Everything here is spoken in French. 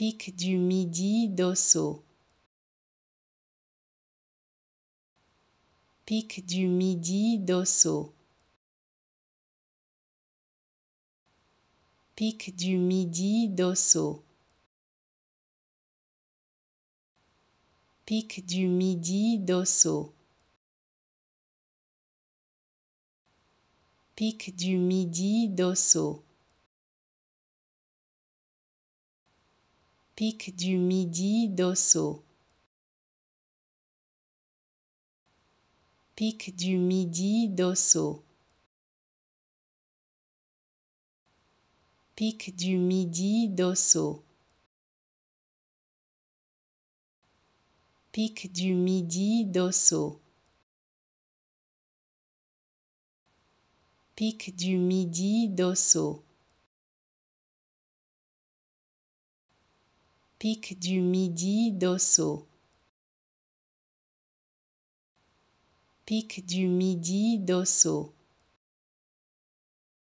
pic du midi d'Osso. Pic du midi d'Osso. Pic du midi d'Osso. Pic du midi d'Osso. Pic du midi d'Osso. pic du midi d'Osso. Pic du midi d'Osso. Pic du midi d'Osso. Pic du midi d'Osso. Pic du midi d'Osso. pic du midi d'Osso. Pique du midi d'Osso.